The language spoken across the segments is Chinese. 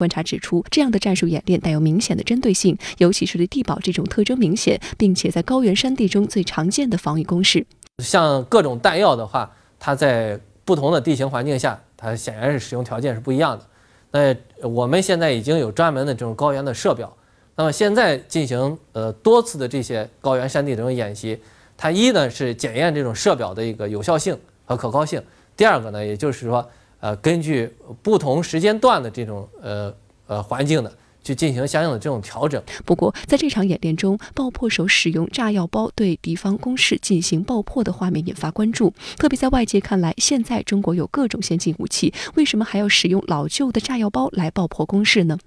观察指出，这样的战术演练带有明显的针对性，尤其是对地堡这种特征明显并且在高原山地中最常见的防御工事。像各种弹药的话，它在不同的地形环境下，它显然是使用条件是不一样的。那我们现在已经有专门的这种高原的射表，那么现在进行呃多次的这些高原山地这种演习，它一呢是检验这种射表的一个有效性和可靠性，第二个呢，也就是说。呃，根据不同时间段的这种呃呃环境的，去进行相应的这种调整。不过，在这场演练中，爆破手使用炸药包对敌方攻势进行爆破的画面引发关注。特别在外界看来，现在中国有各种先进武器，为什么还要使用老旧的炸药包来爆破攻势呢？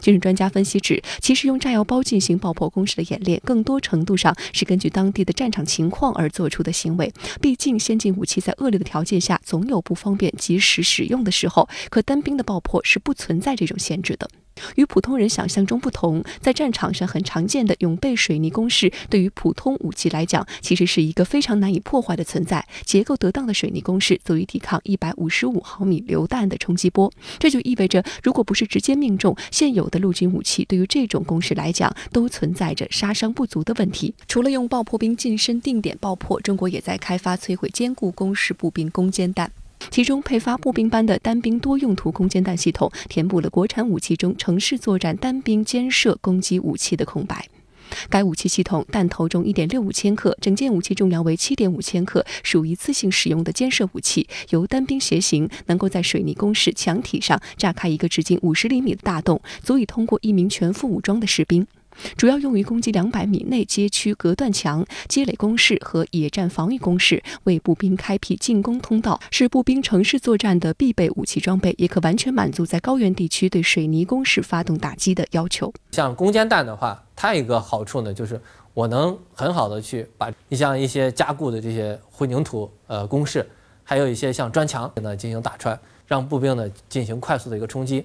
军事专家分析指，其实用炸药包进行爆破攻势的演练，更多程度上是根据当地的战场情况而做出的行为。毕竟，先进武器在恶劣的条件下总有不方便及时使用的时候，可单兵的爆破是不存在这种限制的。与普通人想象中不同，在战场上很常见的永备水泥工事，对于普通武器来讲，其实是一个非常难以破坏的存在。结构得当的水泥工事，足以抵抗155毫米榴弹的冲击波。这就意味着，如果不是直接命中，现有的陆军武器对于这种工事来讲，都存在着杀伤不足的问题。除了用爆破兵近身定点爆破，中国也在开发摧毁坚固工事步兵攻坚弹。其中配发步兵班的单兵多用途空坚弹系统，填补了国产武器中城市作战单兵尖射攻击武器的空白。该武器系统弹头重一点六五千克，整件武器重量为七点五千克，属一次性使用的尖射武器。由单兵携行，能够在水泥工事墙体上炸开一个直径五十厘米的大洞，足以通过一名全副武装的士兵。主要用于攻击两百米内街区隔断墙、积累工事和野战防御工事，为步兵开辟进攻通道，是步兵城市作战的必备武器装备，也可完全满足在高原地区对水泥工事发动打击的要求。像攻坚弹的话，它一个好处呢，就是我能很好的去把，你像一些加固的这些混凝土呃工事，还有一些像砖墙呢进行打穿，让步兵呢进行快速的一个冲击。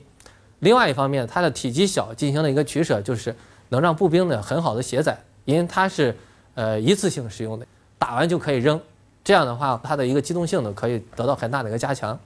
另外一方面，它的体积小，进行了一个取舍，就是。能让步兵呢很好的携载，因为它是，呃，一次性使用的，打完就可以扔，这样的话，它的一个机动性呢可以得到很大的一个加强。